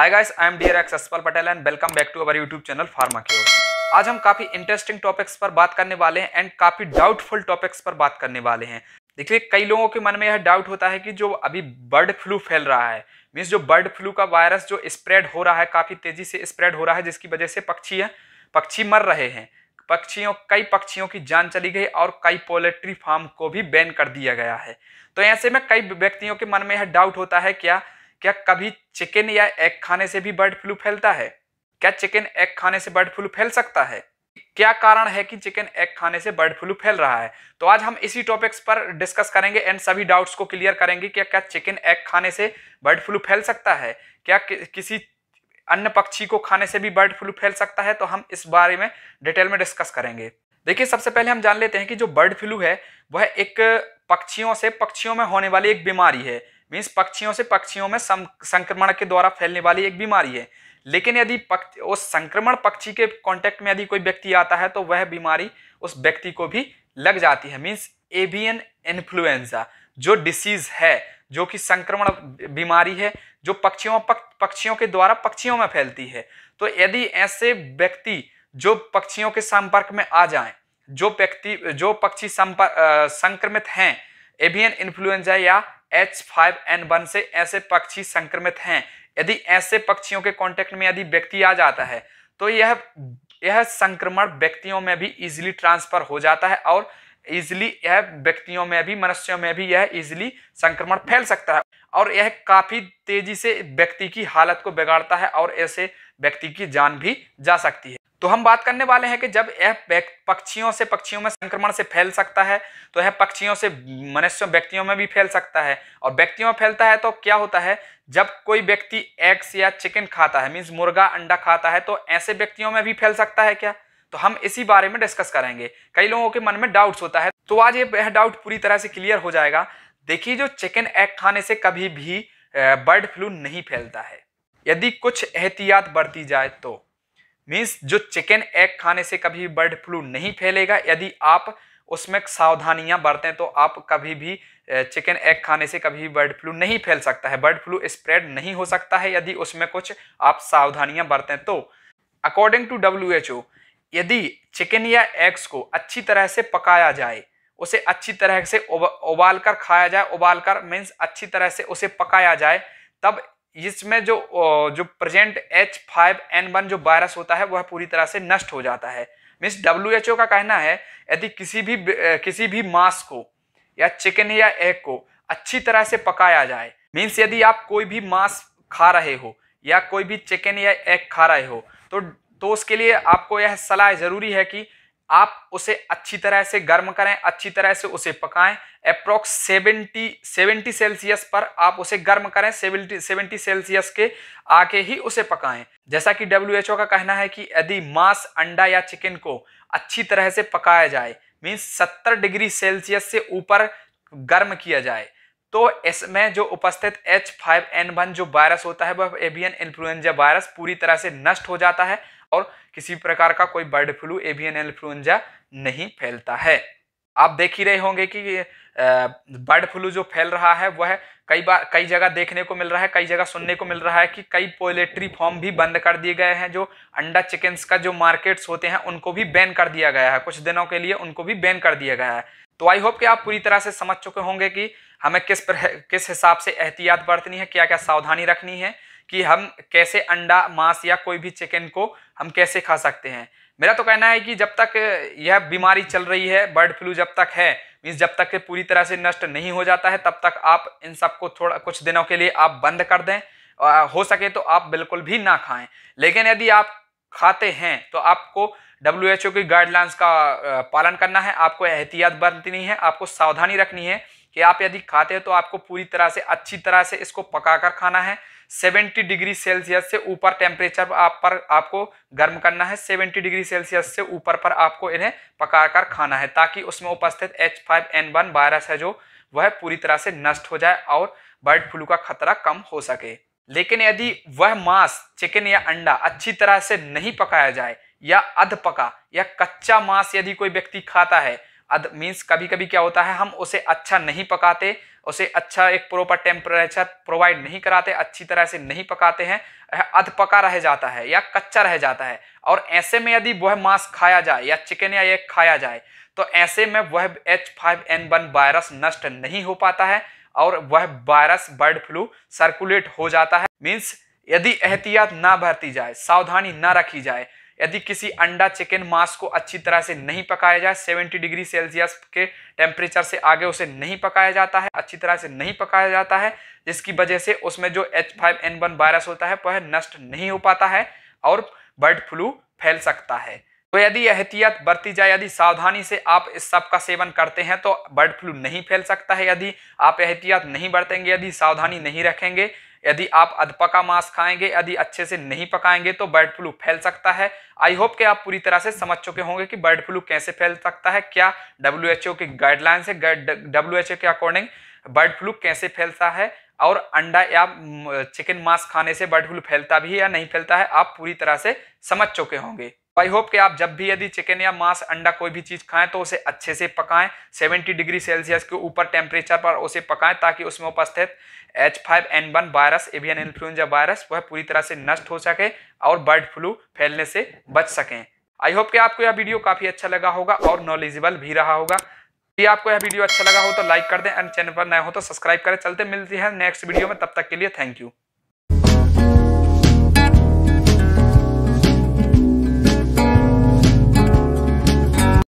hi guys I am dear X असपल Patel and welcome back to our YouTube channel Pharma Cure आज हम काफी interesting topics पर बात करने वाले हैं एंड काफी डाउटफुल टॉपिक्स पर बात करने वाले हैं देखिए कई लोगों के मन में यह डाउट होता है कि जो अभी बर्ड फ्लू फैल रहा है मीन्स जो बर्ड फ्लू का वायरस जो स्प्रेड हो रहा है काफी तेजी से स्प्रेड हो रहा है जिसकी वजह से पक्षी है पक्षी मर रहे हैं पक्षियों कई पक्षियों की जान चली गई और कई पोल्ट्री फार्म को भी बैन कर दिया गया है तो ऐसे में कई व्यक्तियों के मन में यह डाउट होता है क्या क्या कभी चिकन या एग खाने से भी बर्ड फ्लू फैलता है क्या चिकन एग खाने से बर्ड फ्लू फैल सकता है क्या कारण है कि चिकन एग खाने से बर्ड फ्लू फैल रहा है तो आज हम इसी टॉपिक्स पर डिस्कस करेंगे एंड सभी डाउट्स को क्लियर करेंगे क्या क्या चिकन एग खाने से बर्ड फ्लू फैल सकता है क्या कि, किसी अन्य पक्षी को खाने से भी बर्ड फ्लू फैल सकता है तो हम इस बारे में डिटेल में डिस्कस करेंगे देखिए सबसे पहले हम जान लेते हैं कि जो बर्ड फ्लू है वह एक पक्षियों से पक्षियों में होने वाली एक बीमारी है मीन्स पक्षियों से पक्षियों में संक्रमण के द्वारा फैलने वाली एक बीमारी है लेकिन यदि उस संक्रमण पक्षी के कॉन्टेक्ट में यदि कोई व्यक्ति आता है तो वह बीमारी उस व्यक्ति को भी लग जाती है मीन्स एवियन इन्फ्लुएंजा जो डिसीज है जो कि संक्रमण बीमारी है जो पक्षियों पक, पक्षियों के द्वारा पक्षियों में फैलती है तो यदि ऐसे व्यक्ति जो पक्षियों के संपर्क में आ जाएं जो व्यक्ति जो पक्षी संपर्क संक्रमित हैं एवियन इन्फ्लुएंजा या एच फाइव एन वन से ऐसे पक्षी संक्रमित हैं यदि ऐसे पक्षियों के कांटेक्ट में यदि व्यक्ति आ जाता है तो यह यह संक्रमण व्यक्तियों में भी इजिली ट्रांसफर हो जाता है और इजिली यह व्यक्तियों में भी मनुष्यों में भी यह इजिली संक्रमण फैल सकता है और यह काफी तेजी से व्यक्ति की हालत को बिगाड़ता है और ऐसे व्यक्ति की जान भी जा सकती है तो हम बात करने वाले हैं कि जब यह पक्षियों से पक्षियों में संक्रमण से फैल सकता है तो यह पक्षियों से मनुष्यों व्यक्तियों में भी फैल सकता है और व्यक्तियों में फैलता है तो क्या होता है जब कोई व्यक्ति एग्स या चिकन खाता है मीन्स मुर्गा अंडा खाता है तो ऐसे व्यक्तियों में भी फैल सकता है क्या तो हम इसी बारे में डिस्कस करेंगे कई लोगों के मन में डाउट्स होता है तो आज यह डाउट पूरी तरह से क्लियर हो जाएगा देखिए जो चिकन एग खाने से कभी भी बर्ड फ्लू नहीं फैलता है यदि कुछ एहतियात बरती जाए तो मीन्स जो चिकन एग खाने से कभी बर्ड फ्लू नहीं फैलेगा यदि आप उसमें सावधानियां बरतें तो आप कभी भी चिकन एग खाने से कभी बर्ड फ्लू नहीं फैल सकता है बर्ड फ्लू स्प्रेड नहीं हो सकता है यदि उसमें कुछ आप सावधानियां बरतें तो according to W H O यदि चिकन या एग्स को अच्छी तरह से पकाया जाए उसे अच्छी तरह से उबाल कर खाया जाए उबाल कर मीन्स अच्छी तरह से उसे पकाया जाए तब इसमें जो जो present H five N one जो वायरस होता है वह पूरी तरह से नष्ट हो जाता है मीन्स डब्ल्यू का कहना है यदि किसी भी किसी भी मांस को या चिकन या एग को अच्छी तरह से पकाया जाए मीन्स यदि आप कोई भी मांस खा रहे हो या कोई भी चिकन या एग खा रहे हो तो तो उसके लिए आपको यह सलाह ज़रूरी है कि आप उसे अच्छी तरह से गर्म करें अच्छी तरह से उसे पकाएं अप्रोक्स 70 70 सेल्सियस पर आप उसे गर्म करें 70 70 सेल्सियस के आके ही उसे पकाएं जैसा कि डब्ल्यू का कहना है कि यदि मांस अंडा या चिकन को अच्छी तरह से पकाया जाए मीन्स 70 डिग्री सेल्सियस से ऊपर गर्म किया जाए तो इसमें जो उपस्थित H5N1 जो वायरस होता है वह एवियन इन्फ्लुएंजा वायरस पूरी तरह से नष्ट हो जाता है और किसी प्रकार का कोई बर्ड फ्लू एवियन इन्फ्लुएंजा नहीं फैलता है आप देख ही रहे होंगे कि बर्ड फ्लू जो फैल रहा है वह कई बार कई जगह देखने को मिल रहा है कई जगह सुनने को मिल रहा है कि कई पोलेट्री फॉर्म भी बंद कर दिए गए हैं जो अंडा चिकन्स का जो मार्केट्स होते हैं उनको भी बैन कर दिया गया है कुछ दिनों के लिए उनको भी बैन कर दिया गया है तो आई होप कि आप पूरी तरह से समझ चुके होंगे कि हमें किस किस हिसाब से एहतियात बरतनी है क्या क्या सावधानी रखनी है कि हम कैसे अंडा मांस या कोई भी चिकन को हम कैसे खा सकते हैं मेरा तो कहना है कि जब तक यह बीमारी चल रही है बर्ड फ्लू जब तक है मीन्स जब तक पूरी तरह से नष्ट नहीं हो जाता है तब तक आप इन सबको थोड़ा कुछ दिनों के लिए आप बंद कर दें हो सके तो आप बिल्कुल भी ना खाएं लेकिन यदि आप खाते हैं तो आपको डब्ल्यू की गाइडलाइंस का पालन करना है आपको एहतियात बरतनी है आपको सावधानी रखनी है कि आप यदि खाते हैं तो आपको पूरी तरह से अच्छी तरह से इसको पकाकर खाना है 70 डिग्री सेल्सियस से ऊपर टेम्परेचर आप पर आपको गर्म करना है 70 डिग्री सेल्सियस से ऊपर पर आपको इन्हें पकाकर खाना है ताकि उसमें उपस्थित एच वायरस है जो वह पूरी तरह से नष्ट हो जाए और बर्ड फ्लू का खतरा कम हो सके लेकिन यदि वह मांस चिकन या अंडा अच्छी तरह से नहीं पकाया जाए या अध पका या कच्चा मांस यदि कोई व्यक्ति खाता है अद मीन्स कभी कभी क्या होता है हम उसे अच्छा नहीं पकाते उसे अच्छा एक प्रॉपर टेम्परेचर प्रोवाइड नहीं कराते अच्छी तरह से नहीं पकाते हैं अध पका रह जाता है या कच्चा रह जाता है और ऐसे में यदि वह मांस खाया जाए या चिकन या एग खाया जाए तो ऐसे में वह H five N one virus नष्ट नहीं हो पाता है और वह वायरस बर्ड फ्लू सर्कुलेट हो जाता है मीन्स यदि एहतियात ना बरती जाए सावधानी ना रखी जाए यदि किसी अंडा चिकन मांस को अच्छी तरह से नहीं पकाया जाए 70 डिग्री सेल्सियस के टेम्परेचर से आगे उसे नहीं पकाया जाता है अच्छी तरह से नहीं पकाया जाता है जिसकी वजह से उसमें जो H five N one virus होता है वह नष्ट नहीं हो पाता है और बर्ड फ्लू फैल सकता है तो यदि एहतियात बरती जाए यदि सावधानी से आप इस सब का सेवन करते हैं तो बर्ड फ्लू नहीं फैल सकता है यदि आप एहतियात नहीं बरतेंगे यदि सावधानी नहीं रखेंगे यदि आप अधपका मांस खाएंगे यदि अच्छे से नहीं पकाएंगे तो बर्ड फ्लू फैल सकता है आई होप कि आप पूरी तरह से समझ चुके होंगे कि बर्ड फ्लू कैसे फैल सकता है क्या डब्ल्यू एच ओ की गाइडलाइंस है डब्ल्यू के अकॉर्डिंग बर्ड फ्लू कैसे फैलता है और अंडा या चिकन मांस खाने से बर्ड फ्लू फैलता भी है या नहीं फैलता है आप पूरी तरह से समझ चुके होंगे आई होप कि आप जब भी यदि चिकन या मांस अंडा कोई भी चीज़ खाएं तो उसे अच्छे से पकाएं 70 डिग्री सेल्सियस के ऊपर टेम्परेचर पर उसे पकाएं ताकि उसमें उपस्थित H five N one virus avian influenza virus वह पूरी तरह से नष्ट हो सके और बर्ड फ्लू फैलने से बच सकें आई होप कि आपको यह वीडियो काफ़ी अच्छा लगा होगा और नॉलेजेबल भी रहा होगा यदि आपको यह वीडियो अच्छा लगा हो तो लाइक कर दें एंड चैनल पर नए हो तो सब्सक्राइब करें चलते मिलती है नेक्स्ट वीडियो में तब तक के लिए थैंक यू